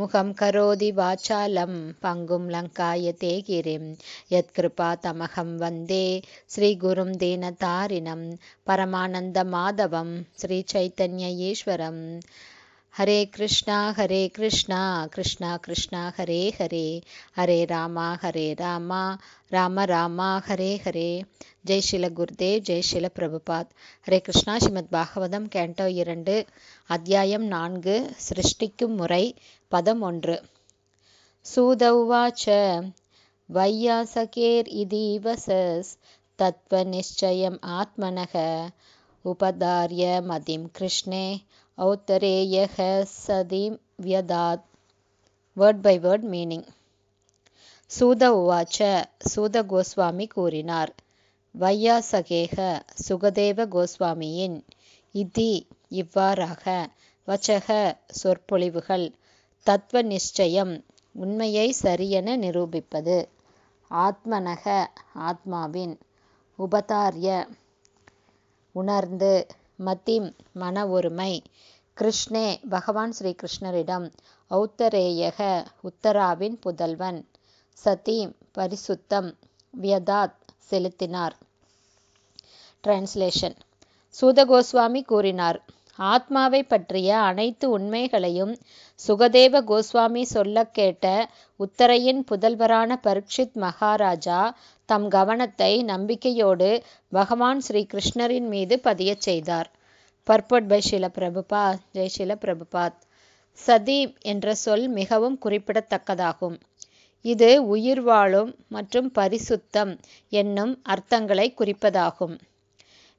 मुखं करोति वाचालं पङ्गुं लङ्काय गिरिं यत्कृपा तमहं वन्दे श्रीगुरुं दीनतारिणं परमानन्दमाधवं ईश्वरम् ஹரே கிருஷ்ணா ஹரே கிருஷ்ணா கிருஷ்ணா கிருஷ்ணா ஹரே ஹரே ஹரே ராமா ஹரே ராமா ராம ராமா ஹரே ஹரே ஜெய் ஷில குருதேவ் ஜெய்ஷில பிரபுபாத் ஹரே கிருஷ்ணா ஸ்ரீமத் பாகவதம் கேண்டோ இரண்டு அத்தியாயம் நான்கு சிருஷ்டிக்கும் முறை பதம் ஒன்று சூதௌவாச்ச வையாசகேர் இதீவசஸ் தத்வ நிச்சயம் ஆத்மனக உபதாரிய மதிம் கிருஷ்ணே औत्तरे சதீம் வியதாத் word by word meaning Suta உவாச்ச சூத கோஸ்வாமி கூறினார் ಕೂರಿನಾರ್ வையாசகேக சுகதேவ கோஸ்வாமியின் இதி இவ்வாறாக வச்சக சொற்பொழிவுகள் தத்துவ நிச்சயம் உண்மையை சரியென நிரூபிப்பது ஆத்மனக ஆத்மாவின் உபதாரிய உணர்ந்து மதிம் மன ஒருமை கிருஷ்ணே பகவான் ஸ்ரீ கிருஷ்ணரிடம் ஔத்தரேயக உத்தராவின் புதல்வன் சதீம் பரிசுத்தம் வியதாத் செலுத்தினார் டிரான்ஸ்லேஷன் சூதகோஸ்வாமி கூறினார் ஆத்மாவை பற்றிய அனைத்து உண்மைகளையும் சுகதேவ கோஸ்வாமி சொல்ல கேட்ட உத்தரையின் புதல்வரான பரீட்சித் மகாராஜா தம் கவனத்தை நம்பிக்கையோடு பகவான் ஸ்ரீ கிருஷ்ணரின் மீது பதிய செய்தார் பர்பட் பை ஷில பிரபுபா ஜெய் ஷில பிரபுபாத் சதி என்ற சொல் மிகவும் குறிப்பிடத்தக்கதாகும் இது உயிர் வாழும் மற்றும் பரிசுத்தம் என்னும் அர்த்தங்களை குறிப்பதாகும்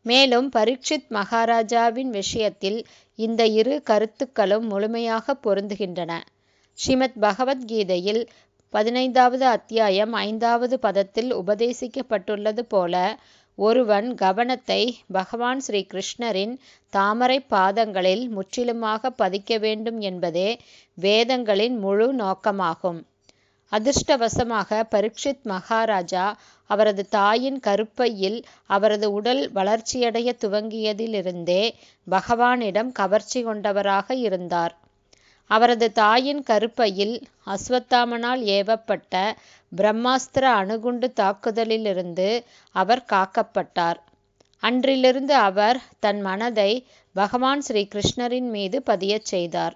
மேலும் பரீட்சித் மகாராஜாவின் விஷயத்தில் இந்த இரு கருத்துக்களும் முழுமையாக பொருந்துகின்றன ஸ்ரீமத் பகவத்கீதையில் பதினைந்தாவது அத்தியாயம் ஐந்தாவது பதத்தில் உபதேசிக்கப்பட்டுள்ளது போல ஒருவன் கவனத்தை பகவான் ஸ்ரீ கிருஷ்ணரின் தாமரை பாதங்களில் முற்றிலுமாக பதிக்க வேண்டும் என்பதே வேதங்களின் முழு நோக்கமாகும் அதிர்ஷ்டவசமாக பரீட்சித் மகாராஜா அவரது தாயின் கருப்பையில் அவரது உடல் வளர்ச்சியடைய துவங்கியதிலிருந்தே பகவானிடம் கவர்ச்சி கொண்டவராக இருந்தார் அவரது தாயின் கருப்பையில் அஸ்வத்தாமனால் ஏவப்பட்ட பிரம்மாஸ்திர அணுகுண்டு தாக்குதலிலிருந்து அவர் காக்கப்பட்டார். அன்றிலிருந்து அவர் தன் மனதை பகவான் ஸ்ரீகிருஷ்ணரின் மீது பதியச் செய்தார்.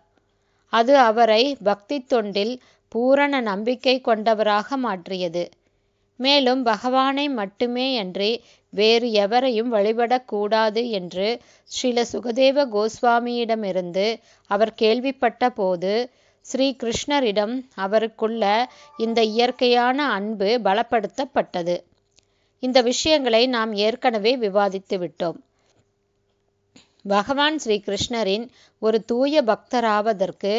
அது அவரை பக்தித் தொண்டில் பூரண நம்பிக்கை கொண்டவராக மாற்றியது. மேலும் பகவானை மட்டுமே அன்றி வேறு எவரையும் வழிபடக்கூடாது என்று ஸ்ரீல சுகதேவ கோஸ்வாமியிடமிருந்து அவர் கேள்விப்பட்ட போது ஸ்ரீ கிருஷ்ணரிடம் அவருக்குள்ள இந்த இயற்கையான அன்பு பலப்படுத்தப்பட்டது இந்த விஷயங்களை நாம் ஏற்கனவே விவாதித்து விட்டோம் பகவான் ஸ்ரீ கிருஷ்ணரின் ஒரு தூய பக்தராவதற்கு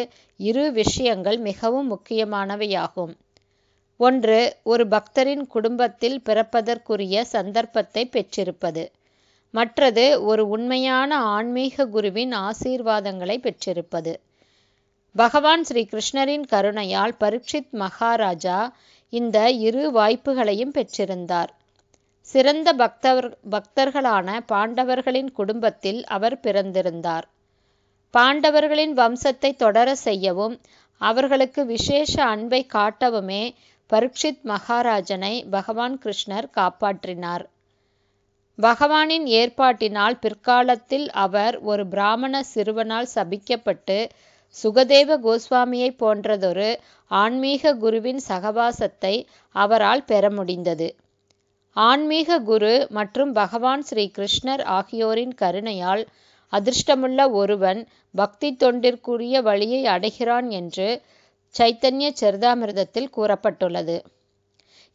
இரு விஷயங்கள் மிகவும் முக்கியமானவையாகும் ஒன்று ஒரு பக்தரின் குடும்பத்தில் பிறப்பதற்குரிய சந்தர்ப்பத்தை பெற்றிருப்பது மற்றது ஒரு உண்மையான ஆன்மீக குருவின் ஆசீர்வாதங்களை பெற்றிருப்பது பகவான் ஸ்ரீ கிருஷ்ணரின் கருணையால் பரீட்சித் மகாராஜா இந்த இரு வாய்ப்புகளையும் பெற்றிருந்தார் சிறந்த பக்தவர் பக்தர்களான பாண்டவர்களின் குடும்பத்தில் அவர் பிறந்திருந்தார் பாண்டவர்களின் வம்சத்தை தொடர செய்யவும் அவர்களுக்கு விசேஷ அன்பை காட்டவுமே பரீட்சித் மகாராஜனை பகவான் கிருஷ்ணர் காப்பாற்றினார் பகவானின் ஏற்பாட்டினால் பிற்காலத்தில் அவர் ஒரு பிராமண சிறுவனால் சபிக்கப்பட்டு சுகதேவ கோஸ்வாமியை போன்றதொரு ஆன்மீக குருவின் சகவாசத்தை அவரால் பெற முடிந்தது ஆன்மீக குரு மற்றும் பகவான் ஸ்ரீ கிருஷ்ணர் ஆகியோரின் கருணையால் அதிர்ஷ்டமுள்ள ஒருவன் பக்தி தொண்டிற்குரிய வழியை அடைகிறான் என்று சைத்தன்ய சரிதாமிரதத்தில் கூறப்பட்டுள்ளது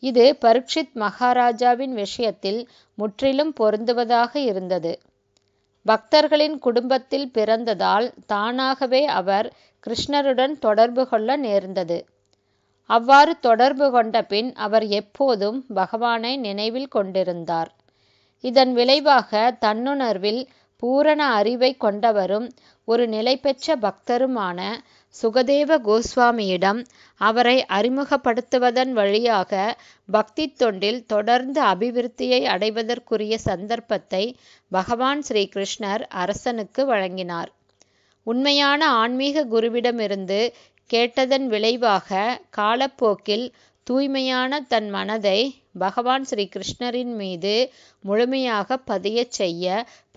இது பருக்ஷித் மகாராஜாவின் விஷயத்தில் முற்றிலும் பொருந்துவதாக இருந்தது பக்தர்களின் குடும்பத்தில் பிறந்ததால் தானாகவே அவர் கிருஷ்ணருடன் தொடர்பு கொள்ள நேர்ந்தது அவ்வாறு தொடர்பு கொண்ட பின் அவர் எப்போதும் பகவானை நினைவில் கொண்டிருந்தார் இதன் விளைவாக தன்னுணர்வில் பூரண அறிவை கொண்டவரும் ஒரு நிலைபெற்ற பக்தருமான சுகதேவ கோஸ்வாமியிடம் அவரை அறிமுகப்படுத்துவதன் வழியாக பக்தி தொண்டில் தொடர்ந்து அபிவிருத்தியை அடைவதற்குரிய சந்தர்ப்பத்தை பகவான் ஸ்ரீகிருஷ்ணர் அரசனுக்கு வழங்கினார் உண்மையான ஆன்மீக குருவிடமிருந்து கேட்டதன் விளைவாக காலப்போக்கில் தூய்மையான தன் மனதை பகவான் ஸ்ரீ கிருஷ்ணரின் மீது முழுமையாக பதியச் செய்ய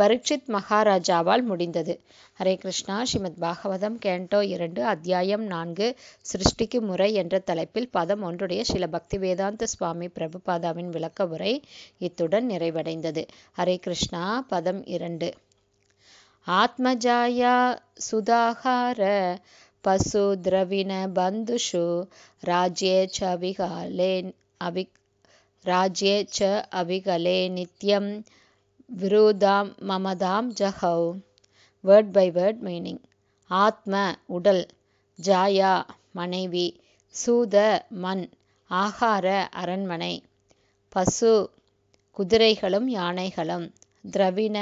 பரீட்சித் மகாராஜாவால் முடிந்தது ஹரே கிருஷ்ணா ஸ்ரீமத் பாகவதம் கேண்டோ இரண்டு அத்தியாயம் நான்கு சிருஷ்டிக்கு முறை என்ற தலைப்பில் பதம் ஒன்றுடைய சில பக்தி வேதாந்த சுவாமி பிரபுபாதாவின் விளக்க உரை இத்துடன் நிறைவடைந்தது ஹரே கிருஷ்ணா பதம் இரண்டு ஆத்மஜாயா சுதாகார पशुद्रविणबन्धुषु பந்துஷு च विहाले அவிக் ராஜ்யே ச अविकले நித்யம் விருதாம் மமதாம் ஜஹவ் வேர்ட் பை வேர்ட் மீனிங் ஆத்ம உடல் ஜாயா மனைவி சூத மண் ஆகார அரண்மனை பசு குதிரைகளும் யானைகளும் திரவிண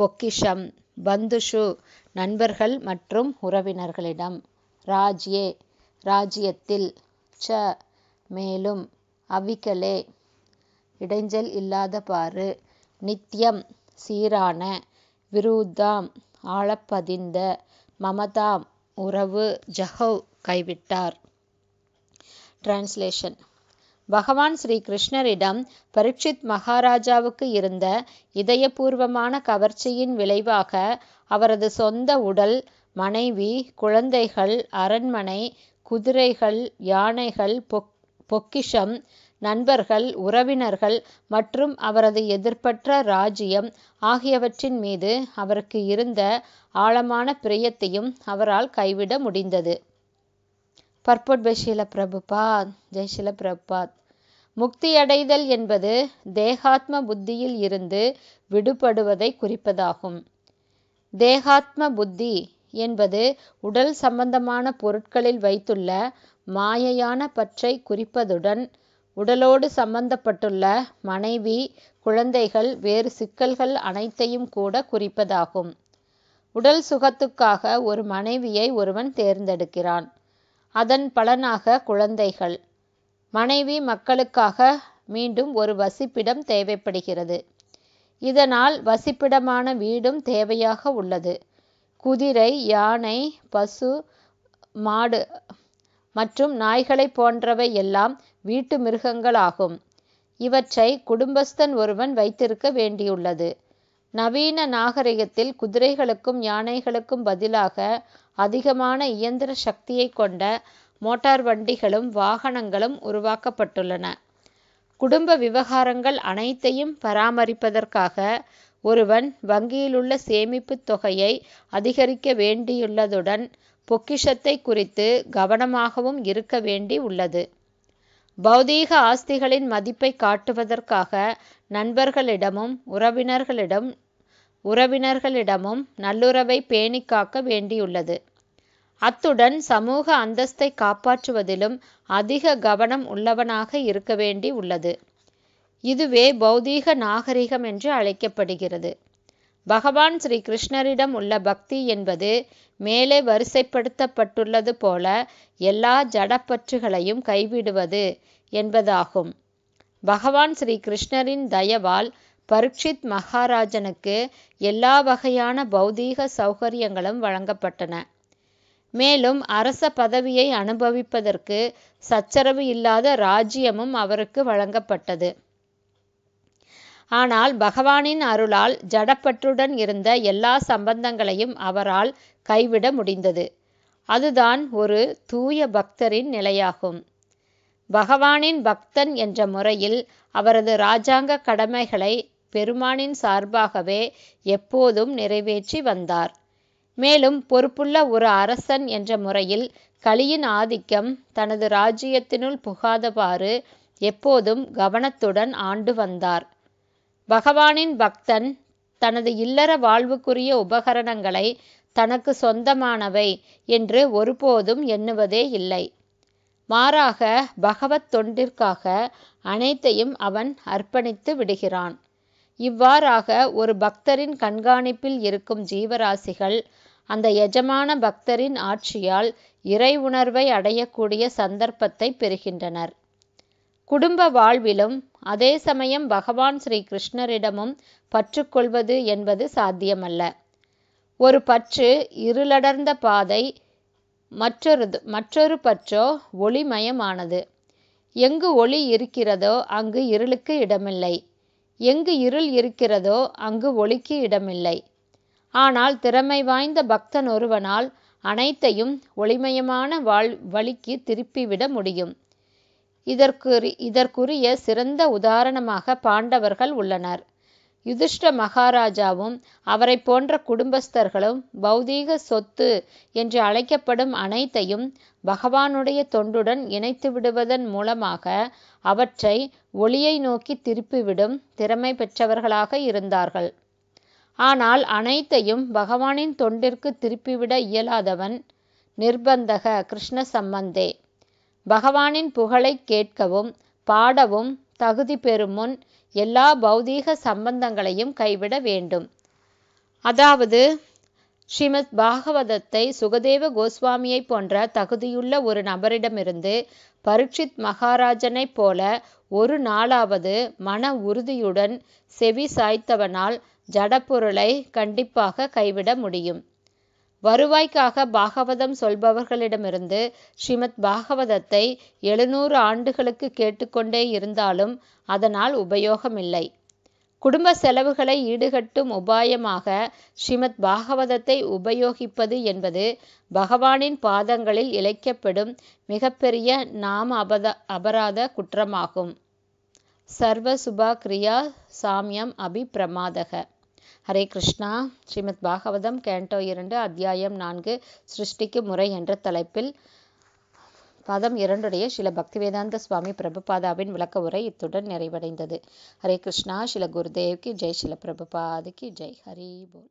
பொக்கிஷம் பந்துஷு நண்பர்கள் மற்றும் உறவினர்களிடம் ராஜ்யே ராஜ்யத்தில் ச மேலும் அவிகலே இடைஞ்சல் பாரு நித்தியம் சீரான விரூதாம் ஆழப்பதிந்த மமதாம் உறவு ஜஹவ் கைவிட்டார். டிரான்ஸ்லேஷன் பகவான் ஸ்ரீ கிருஷ்ணரிடம் பரீட்சித் மகாராஜாவுக்கு இருந்த இதயபூர்வமான கவர்ச்சியின் விளைவாக அவரது சொந்த உடல், மனைவி, குழந்தைகள், அரண்மனை, குதிரைகள், யானைகள், பொக் பொக்கிஷம் நண்பர்கள் உறவினர்கள் மற்றும் அவரது எதிர்ப்பற்ற ராஜ்யம் ஆகியவற்றின் மீது அவருக்கு இருந்த ஆழமான பிரியத்தையும் அவரால் கைவிட முடிந்தது பர்பட் பைஷீல பிரபுபாத் ஜெய்ஷில பிரபுபாத் முக்தியடைதல் என்பது தேகாத்ம புத்தியில் இருந்து விடுபடுவதை குறிப்பதாகும் தேகாத்ம புத்தி என்பது உடல் சம்பந்தமான பொருட்களில் வைத்துள்ள மாயையான பற்றை குறிப்பதுடன், உடலோடு சம்பந்தப்பட்டுள்ள மனைவி, குழந்தைகள், வேறு சிக்கல்கள் அனைத்தையும் கூட குறிப்பதாகும். உடல் சுகத்துக்காக ஒரு மனைவியை ஒருவன் தேர்ந்தெடுக்கிறான். அதன் பலனாக குழந்தைகள். மனைவி மக்களுக்காக மீண்டும் ஒரு வசிப்பிடம் தேவைப்படுகிறது. இதனால் வசிப்பிடமான வீடும் தேவையாக உள்ளது. குதிரை, யானை, பசு, மாடு மற்றும் நாய்களைப் போன்றவை எல்லாம் வீட்டு மிருகங்களாகும். இவற்றை குடும்பஸ்தன் ஒருவன் வைத்திருக்க வேண்டியுள்ளது. நவீன நாகரிகத்தில் குதிரைகளுக்கும் யானைகளுக்கும் பதிலாக அதிகமான இயந்திர சக்தியை கொண்ட மோட்டார் வண்டிகளும் வாகனங்களும் உருவாக்கப்பட்டுள்ளன. குடும்ப விவகாரங்கள் அனைத்தையும் பராமரிப்பதற்காக ஒருவன் வங்கியிலுள்ள சேமிப்புத் தொகையை அதிகரிக்க வேண்டியுள்ளதுடன் பொக்கிஷத்தை குறித்து கவனமாகவும் இருக்க வேண்டி உள்ளது பௌதீக ஆஸ்திகளின் மதிப்பை காட்டுவதற்காக நண்பர்களிடமும் உறவினர்களிடம் உறவினர்களிடமும் நல்லுறவை பேணி காக்க வேண்டியுள்ளது அத்துடன் சமூக அந்தஸ்தை காப்பாற்றுவதிலும் அதிக கவனம் உள்ளவனாக இருக்க வேண்டி உள்ளது இதுவே பௌதீக நாகரிகம் என்று அழைக்கப்படுகிறது பகவான் ஸ்ரீ கிருஷ்ணரிடம் உள்ள பக்தி என்பது மேலே வரிசைப்படுத்தப்பட்டுள்ளது போல எல்லா ஜடப்பற்றுகளையும் கைவிடுவது என்பதாகும் பகவான் ஸ்ரீ கிருஷ்ணரின் தயவால் பரீட்சித் மகாராஜனுக்கு எல்லா வகையான பௌதீக சௌகரியங்களும் வழங்கப்பட்டன மேலும் அரச பதவியை அனுபவிப்பதற்கு சச்சரவு இல்லாத ராஜ்யமும் அவருக்கு வழங்கப்பட்டது ஆனால் பகவானின் அருளால் ஜடப்பற்றுடன் இருந்த எல்லா சம்பந்தங்களையும் அவரால் கைவிட முடிந்தது அதுதான் ஒரு தூய பக்தரின் நிலையாகும் பகவானின் பக்தன் என்ற முறையில் அவரது இராஜாங்க கடமைகளை பெருமானின் சார்பாகவே எப்போதும் நிறைவேற்றி வந்தார் மேலும் பொறுப்புள்ள ஒரு அரசன் என்ற முறையில் கலியின் ஆதிக்கம் தனது ராஜ்யத்தினுள் புகாதவாறு எப்போதும் கவனத்துடன் ஆண்டு வந்தார் பகவானின் பக்தன் தனது இல்லற வாழ்வுக்குரிய உபகரணங்களை தனக்கு சொந்தமானவை என்று ஒருபோதும் எண்ணுவதே இல்லை மாறாக பகவத் தொண்டிற்காக அனைத்தையும் அவன் அர்ப்பணித்து விடுகிறான் இவ்வாறாக ஒரு பக்தரின் கண்காணிப்பில் இருக்கும் ஜீவராசிகள் அந்த எஜமான பக்தரின் ஆட்சியால் இறை உணர்வை அடையக்கூடிய சந்தர்ப்பத்தை பெறுகின்றனர் குடும்ப வாழ்விலும் அதே சமயம் பகவான் ஸ்ரீ கிருஷ்ணரிடமும் பற்றுக்கொள்வது என்பது சாத்தியமல்ல ஒரு பற்று இருளடர்ந்த பாதை மற்றொரு மற்றொரு பற்றோ ஒளிமயமானது எங்கு ஒளி இருக்கிறதோ அங்கு இருளுக்கு இடமில்லை எங்கு இருள் இருக்கிறதோ அங்கு ஒளிக்கு இடமில்லை ஆனால் திறமை வாய்ந்த பக்தன் ஒருவனால் அனைத்தையும் ஒளிமயமான வாழ் வழிக்கு திருப்பிவிட முடியும் இதற்குரி இதற்குரிய சிறந்த உதாரணமாக பாண்டவர்கள் உள்ளனர் யுதிஷ்ட மகாராஜாவும் அவரை போன்ற குடும்பஸ்தர்களும் பௌதீக சொத்து என்று அழைக்கப்படும் அனைத்தையும் பகவானுடைய தொண்டுடன் இணைத்து விடுவதன் மூலமாக அவற்றை ஒளியை நோக்கி திருப்பிவிடும் திறமை பெற்றவர்களாக இருந்தார்கள் ஆனால் அனைத்தையும் பகவானின் தொண்டிற்கு திருப்பிவிட இயலாதவன் நிர்பந்தக கிருஷ்ண சம்பந்தே பகவானின் புகழைக் கேட்கவும் பாடவும் தகுதி முன் எல்லா பௌதீக சம்பந்தங்களையும் கைவிட வேண்டும் அதாவது ஸ்ரீமத் பாகவதத்தை சுகதேவ கோஸ்வாமியை போன்ற தகுதியுள்ள ஒரு நபரிடமிருந்து பரீட்சித் மகாராஜனைப் போல ஒரு நாளாவது மன உறுதியுடன் செவி சாய்த்தவனால் ஜடப்பொருளை கண்டிப்பாக கைவிட முடியும் வருவாய்க்காக பாகவதம் சொல்பவர்களிடமிருந்து ஸ்ரீமத் பாகவதத்தை எழுநூறு ஆண்டுகளுக்கு கேட்டுக்கொண்டே இருந்தாலும் அதனால் உபயோகமில்லை. குடும்ப செலவுகளை ஈடுகட்டும் உபாயமாக ஸ்ரீமத் பாகவதத்தை உபயோகிப்பது என்பது பகவானின் பாதங்களில் இழைக்கப்படும் மிகப்பெரிய நாம அபராத குற்றமாகும். சர்வ சுபாக்கிரியா சாம்யம் அபி பிரமாதக ஹரே கிருஷ்ணா ஸ்ரீமத் பாகவதம் கேண்டோ இரண்டு அத்தியாயம் நான்கு சிருஷ்டிக்கு முறை என்ற தலைப்பில் பதம் இரண்டுடைய சில பக்திவேதாந்த சுவாமி பிரபுபாதாவின் விளக்க உரை இத்துடன் நிறைவடைந்தது ஹரே கிருஷ்ணா சில குருதேவ்கி ஜெய் சில பிரபுபாதுக்கு ஜெய் ஹரி போல்